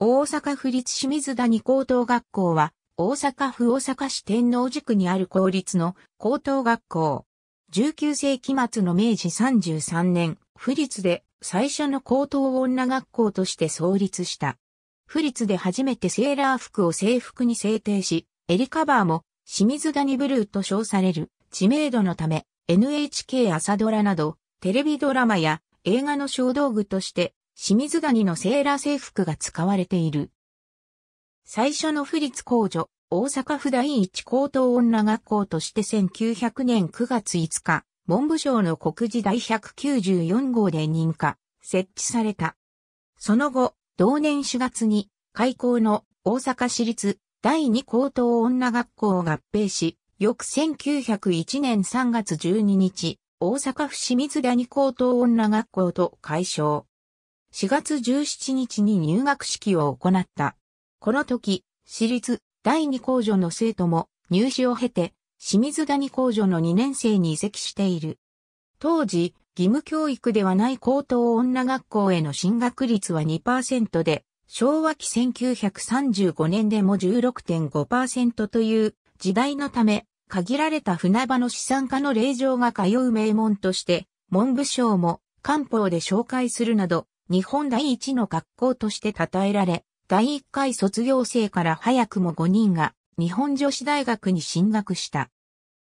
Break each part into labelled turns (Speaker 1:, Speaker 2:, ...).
Speaker 1: 大阪府立清水谷高等学校は、大阪府大阪市天王寺区にある公立の高等学校。19世紀末の明治33年、府立で最初の高等女学校として創立した。府立で初めてセーラー服を制服に制定し、襟カバーも清水谷ブルーと称される知名度のため、NHK 朝ドラなど、テレビドラマや映画の小道具として清水谷のセーラー制服が使われている。最初の府立公女、大阪府第一高等女学校として1900年9月5日、文部省の国時第194号で認可、設置された。その後、同年4月に、開校の大阪市立第二高等女学校を合併し、翌1901年3月12日、大阪府清水谷高等女学校と解消。4月17日に入学式を行った。この時、私立第二工場の生徒も入試を経て、清水谷工場の2年生に移籍している。当時、義務教育ではない高等女学校への進学率は2%で、昭和期1935年でも16.5%という時代のため、限られた船場の資産家の令状が通う名門として、文部省も官報で紹介するなど、日本第一の学校として称えられ、第一回卒業生から早くも5人が日本女子大学に進学した。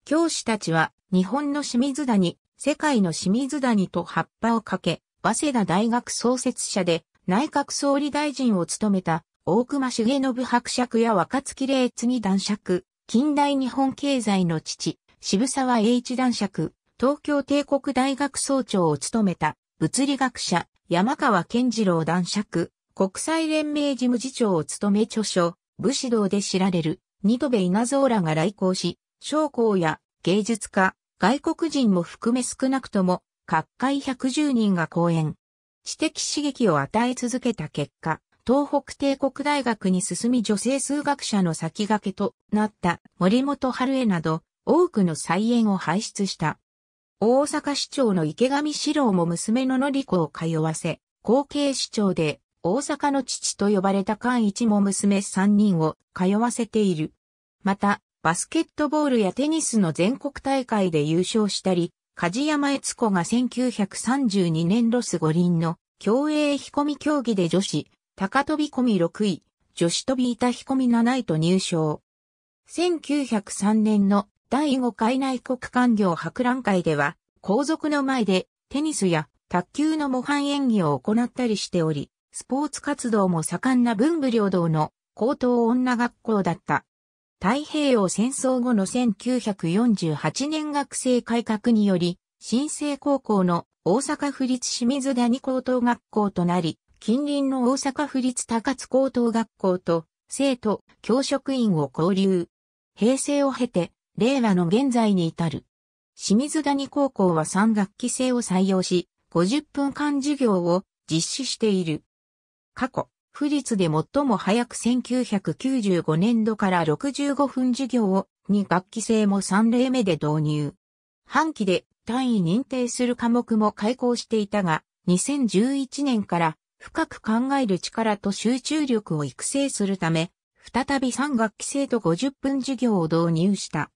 Speaker 1: 教師たちは日本の清水谷、世界の清水谷と葉っぱをかけ、早稲田大学創設者で内閣総理大臣を務めた大隈重信伯爵や若月礼次男爵、近代日本経済の父、渋沢栄一男爵、東京帝国大学総長を務めた物理学者、山川健次郎男爵、国際連盟事務次長を務め著書、武士道で知られる、ニトベ稲造らが来校し、将校や芸術家、外国人も含め少なくとも、各界110人が講演。知的刺激を与え続けた結果、東北帝国大学に進み女性数学者の先駆けとなった森本春江など、多くの再演を輩出した。大阪市長の池上志郎も娘の典子を通わせ、後継市長で大阪の父と呼ばれた関一も娘3人を通わせている。また、バスケットボールやテニスの全国大会で優勝したり、梶山悦子が1932年ロス五輪の競泳引込競技で女子、高飛び込み6位、女子飛び板引込7位と入賞。1903年の第5回内国官業博覧会では、皇族の前でテニスや卓球の模範演技を行ったりしており、スポーツ活動も盛んな文武両道の高等女学校だった。太平洋戦争後の1948年学生改革により、新生高校の大阪府立清水谷高等学校となり、近隣の大阪府立高津高等学校と生徒、教職員を交流。平成を経て、令和の現在に至る。清水谷高校は3学期制を採用し、50分間授業を実施している。過去、府立で最も早く1995年度から65分授業を2学期制も3例目で導入。半期で単位認定する科目も開校していたが、2011年から深く考える力と集中力を育成するため、再び3学期制と50分授業を導入した。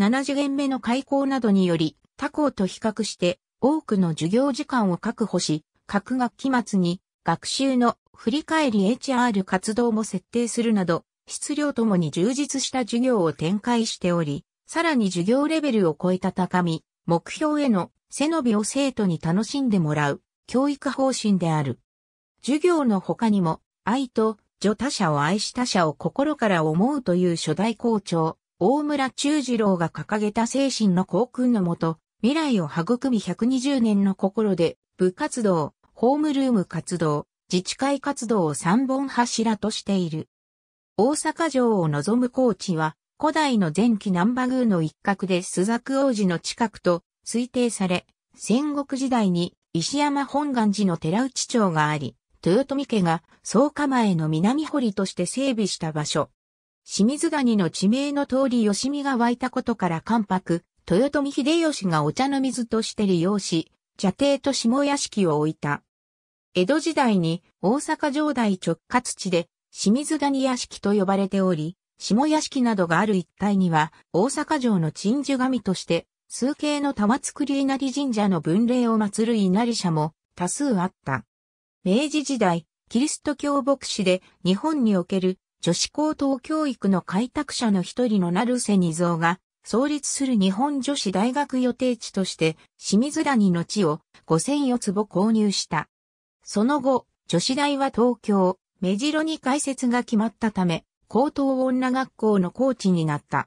Speaker 1: 7 0元目の開校などにより、他校と比較して多くの授業時間を確保し、各学期末に学習の振り返り HR 活動も設定するなど、質量ともに充実した授業を展開しており、さらに授業レベルを超えた高み、目標への背伸びを生徒に楽しんでもらう、教育方針である。授業の他にも、愛と、助他者を愛した者を心から思うという初代校長、大村中次郎が掲げた精神の航空のもと、未来を育み120年の心で、部活動、ホームルーム活動、自治会活動を三本柱としている。大阪城を望む高地は、古代の前期南波宮の一角で朱雀王子の近くと推定され、戦国時代に石山本願寺の寺内町があり、豊臣家が総構の南堀として整備した場所。清水谷の地名の通り吉見が湧いたことから関白、豊臣秀吉がお茶の水として利用し、茶亭と下屋敷を置いた。江戸時代に大阪城代直轄地で清水谷屋敷と呼ばれており、下屋敷などがある一帯には大阪城の鎮守神として数形の玉造り稲荷神社の分霊を祀る稲荷社も多数あった。明治時代、キリスト教牧師で日本における女子高等教育の開拓者の一人の成瀬二蔵が、創立する日本女子大学予定地として、清水谷の地を5 0 0坪購入した。その後、女子大は東京、目白に開設が決まったため、高等女学校のコーチになった。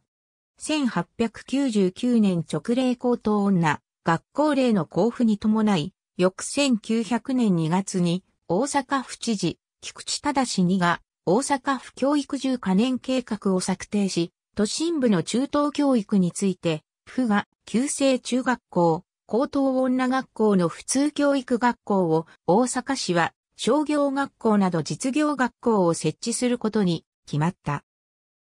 Speaker 1: 1899年直令高等女、学校令の交付に伴い、翌1900年2月に、大阪府知事、菊池忠氏にが、大阪府教育中可燃計画を策定し、都心部の中等教育について、府が、旧制中学校、高等女学校の普通教育学校を、大阪市は、商業学校など実業学校を設置することに決まった。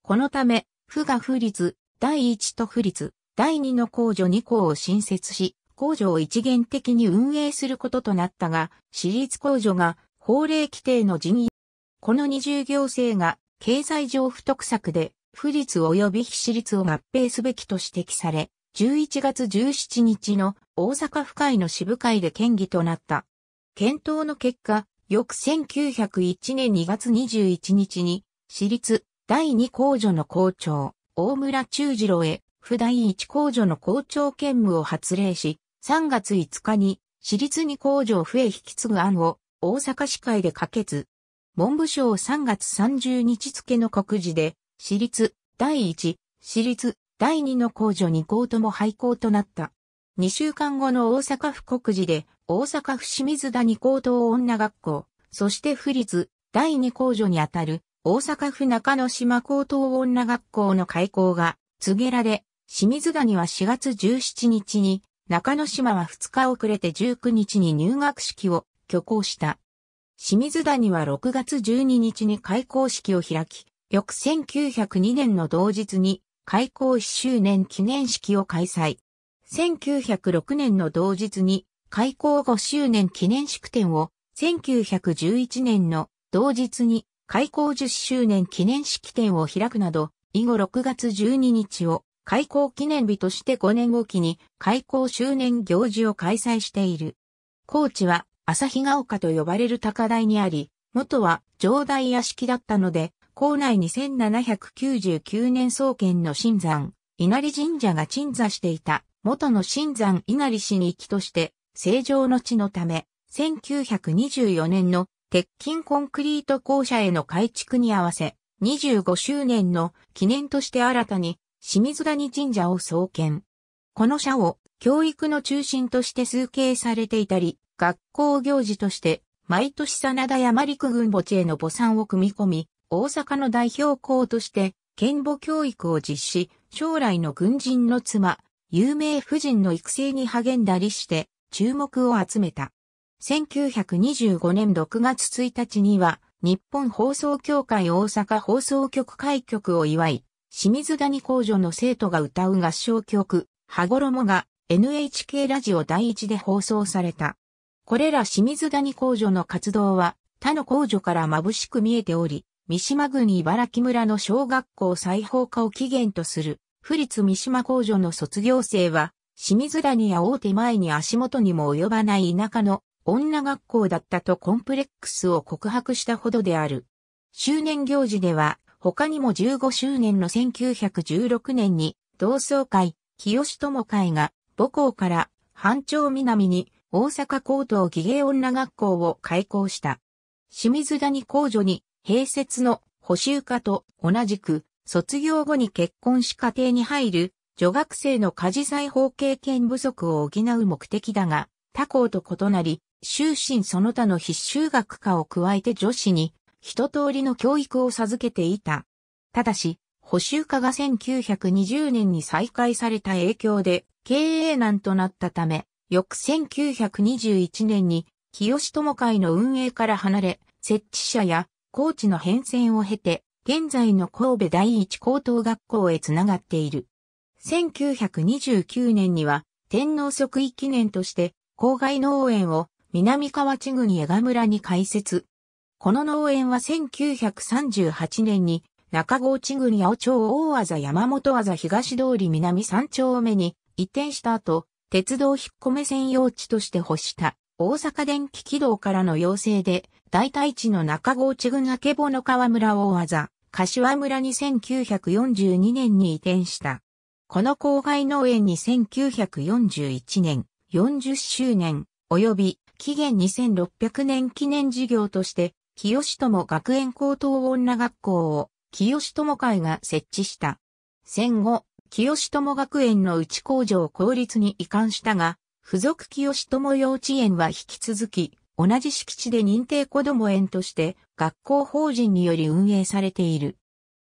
Speaker 1: このため、府が府立、第1と府立、第2の公助2校を新設し、公助を一元的に運営することとなったが、私立公助が法令規定の人員この二重行政が経済上不得策で、不立及び非私立を合併すべきと指摘され、11月17日の大阪府会の支部会で県議となった。検討の結果、翌1901年2月21日に、私立第二工助の校長、大村中次郎へ、府第一工助の校長兼務を発令し、3月5日に、私立二工助を府へ引き継ぐ案を、大阪市会で可決。文部省3月30日付の告示で、私立第1、私立第2の公助2校とも廃校となった。2週間後の大阪府告示で、大阪府清水谷高等女学校、そして府立第2公助にあたる大阪府中野島高等女学校の開校が告げられ、清水谷は4月17日に、中野島は2日遅れて19日に入学式を挙行した。清水谷は6月12日に開校式を開き、翌1902年の同日に開校1周年記念式を開催。1906年の同日に開校5周年記念式典を、1911年の同日に開校10周年記念式典を開くなど、以後6月12日を開校記念日として5年後期に開校周年行事を開催している。高知は朝日ヶ丘と呼ばれる高台にあり、元は城代屋敷だったので、校内に1799年創建の新山、稲荷神社が鎮座していた、元の新山稲荷市に行きとして、正常の地のため、1924年の鉄筋コンクリート校舎への改築に合わせ、25周年の記念として新たに清水谷神社を創建。この社を教育の中心として崇敬されていたり、学校行事として、毎年真田山陸軍墓地への墓参を組み込み、大阪の代表校として、剣母教育を実施、将来の軍人の妻、有名夫人の育成に励んだりして、注目を集めた。1925年6月1日には、日本放送協会大阪放送局開局を祝い、清水谷工場の生徒が歌う合唱曲、羽衣が NHK ラジオ第一で放送された。これら清水谷工場の活動は他の工場から眩しく見えており、三島郡茨城村の小学校再放課を起源とする、府立三島工場の卒業生は、清水谷や大手前に足元にも及ばない田舎の女学校だったとコンプレックスを告白したほどである。周年行事では、他にも15周年の1916年に、同窓会、清友会が母校から半町南に大阪高等技芸女学校を開校した。清水谷工女に併設の補修科と同じく、卒業後に結婚し家庭に入る、女学生の家事裁法経験不足を補う目的だが、他校と異なり、終身その他の必修学科を加えて女子に、一通りの教育を授けていた。ただし、補修科が1920年に再開された影響で、経営難となったため、翌1921年に、清友会の運営から離れ、設置者や高知の変遷を経て、現在の神戸第一高等学校へつながっている。1929年には、天皇即位記念として、郊外農園を南河内郡江賀村に開設。この農園は1938年に中郷地郡八尾町大技山本技東通り南三丁目に移転した後、鉄道引っ込め専用地として欲した大阪電気軌道からの要請で、代替地の中郷地郡曙の川村大技、柏村に1942年に移転した。この郊外農園に1941年、40周年、及び期限2600年記念事業として、清友学園高等女学校を清友会が設置した。戦後、清友学園の内工場公立に移管したが、付属清友幼稚園は引き続き、同じ敷地で認定子ども園として学校法人により運営されている。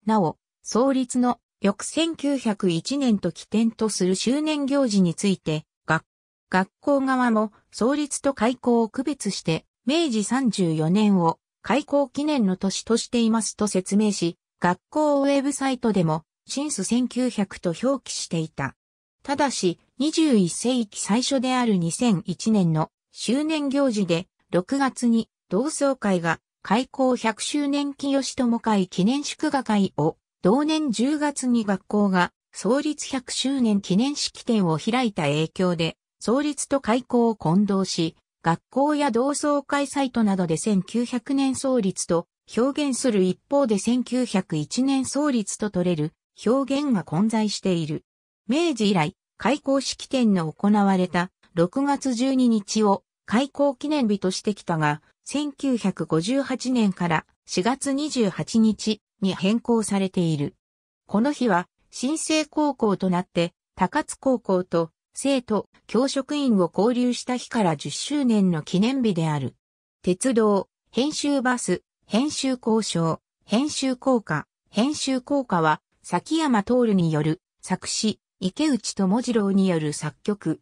Speaker 1: なお、創立の翌1901年と起点とする周年行事について、学、学校側も創立と開校を区別して、明治34年を開校記念の年としていますと説明し、学校ウェブサイトでもシンス1900と表記していた。ただし、21世紀最初である2001年の周年行事で、6月に同窓会が開校100周年記吉友会記念祝賀会を、同年10月に学校が創立100周年記念式典を開いた影響で、創立と開校を混同し、学校や同窓会サイトなどで1900年創立と表現する一方で1901年創立と取れる表現が混在している。明治以来、開校式典の行われた6月12日を開校記念日としてきたが、1958年から4月28日に変更されている。この日は、新生高校となって、高津高校と生徒、教職員を交流した日から10周年の記念日である。鉄道、編集バス、編集交渉、編集効果、編集効果は崎山徹による作詞、池内智次郎による作曲。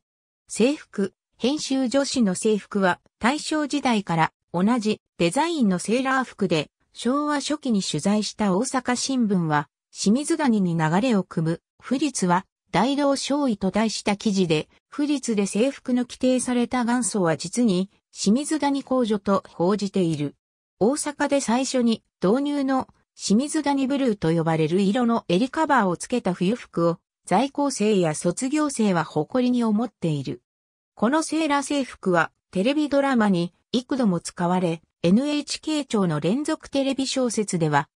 Speaker 1: 制服、編集女子の制服は大正時代から同じデザインのセーラー服で昭和初期に取材した大阪新聞は清水谷に流れを汲む、不律は大道少尉と題した記事で、不律で制服の規定された元祖は実に清水谷工女と報じている。大阪で最初に導入の清水谷ブルーと呼ばれる色の襟カバーをつけた冬服を在校生や卒業生は誇りに思っている。このセーラー制服はテレビドラマに幾度も使われ、NHK 庁の連続テレビ小説では、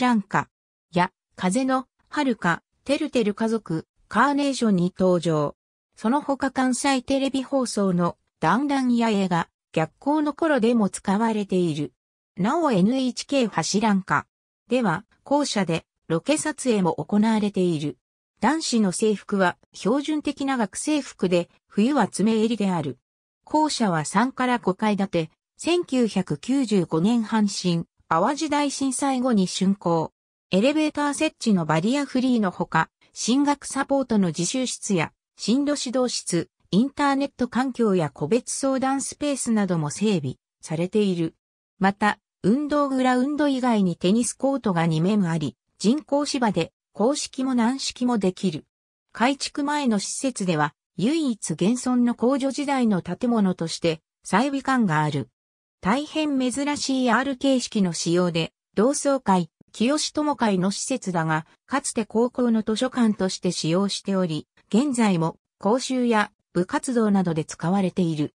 Speaker 1: らんか、や、風の、遥か、てるてる家族、カーネーションに登場。その他関西テレビ放送の、だんだんや映画、逆光の頃でも使われている。なお NHK らんか、では、校舎でロケ撮影も行われている。男子の制服は標準的な学生服で、冬は爪襟である。校舎は3から5階建て、1995年阪神、淡路大震災後に竣工。エレベーター設置のバリアフリーのほか、進学サポートの自習室や、進路指導室、インターネット環境や個別相談スペースなども整備されている。また、運動グラウンド以外にテニスコートが2面あり、人工芝で公式も軟式もできる。改築前の施設では、唯一現存の工場時代の建物として、再備感がある。大変珍しい R 形式の仕様で、同窓会、清友会の施設だが、かつて高校の図書館として使用しており、現在も講習や部活動などで使われている。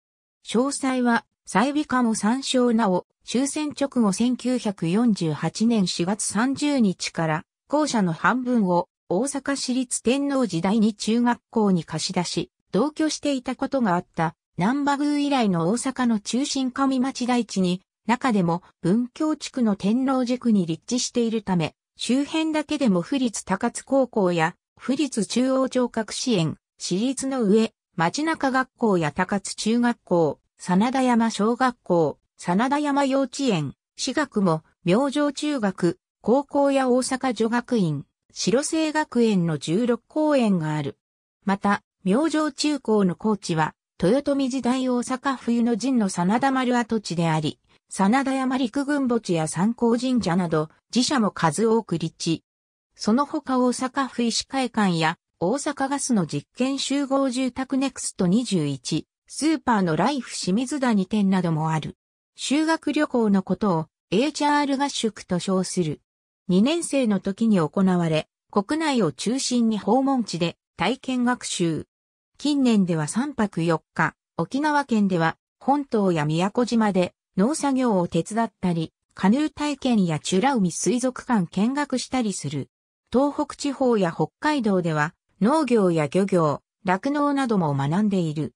Speaker 1: 詳細はイ美化も参照なお、終戦直後1948年4月30日から、校舎の半分を大阪市立天皇時代に中学校に貸し出し、同居していたことがあった南波宮以来の大阪の中心上町大地に、中でも文教地区の天皇塾に立地しているため、周辺だけでも府立高津高校や、府立中央聴覚支援、私立の上、町中学校や高津中学校、真田山小学校、真田山幼稚園、私学も、明星中学、高校や大阪女学院、白生学園の16公園がある。また、明星中高の高地は、豊臣時代大阪冬の陣の真田丸跡地であり、真田山陸軍墓地や参考神社など、寺社も数多く立地。その他大阪府医師会館や、大阪ガスの実験集合住宅ネクスト21、スーパーのライフ清水谷店などもある。修学旅行のことを HR 合宿と称する。2年生の時に行われ、国内を中心に訪問地で体験学習。近年では3泊4日、沖縄県では本島や宮古島で農作業を手伝ったり、カヌー体験やチュラ海水族館見学したりする。東北地方や北海道では農業や漁業、酪農なども学んでいる。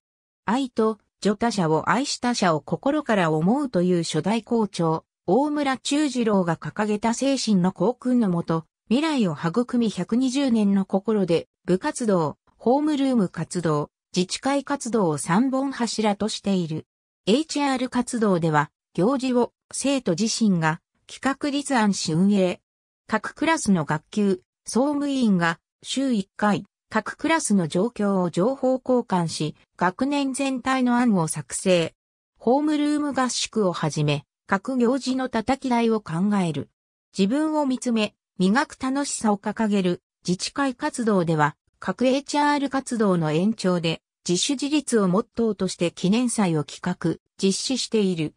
Speaker 1: 愛と助他者を愛した者を心から思うという初代校長、大村中次郎が掲げた精神の校訓のもと、未来を育み120年の心で、部活動、ホームルーム活動、自治会活動を三本柱としている。HR 活動では、行事を生徒自身が企画立案し運営。各クラスの学級、総務委員が週1回、各クラスの状況を情報交換し、学年全体の案を作成。ホームルーム合宿をはじめ、各行事の叩き台を考える。自分を見つめ、磨く楽しさを掲げる自治会活動では、各 HR 活動の延長で、自主自立をモットーとして記念祭を企画、実施している。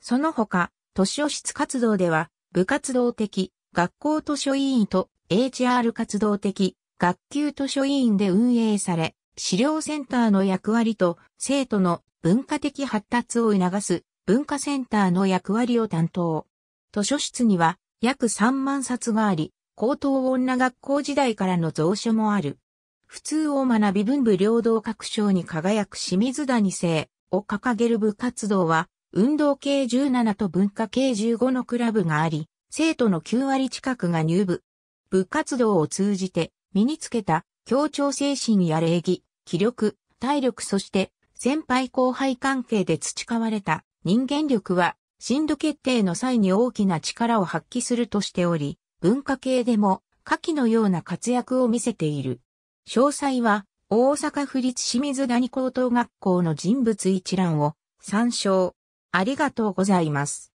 Speaker 1: その他、図書室活動では、部活動的、学校図書委員と HR 活動的、学級図書委員で運営され、資料センターの役割と生徒の文化的発達を促す文化センターの役割を担当。図書室には約3万冊があり、高等女学校時代からの蔵書もある。普通を学び文部領土各省に輝く清水谷生を掲げる部活動は、運動系17と文化系15のクラブがあり、生徒の9割近くが入部。部活動を通じて、身につけた協調精神や礼儀、気力、体力そして先輩後輩関係で培われた人間力は進路決定の際に大きな力を発揮するとしており、文化系でも下記のような活躍を見せている。詳細は大阪府立清水谷高等学校の人物一覧を参照。ありがとうございます。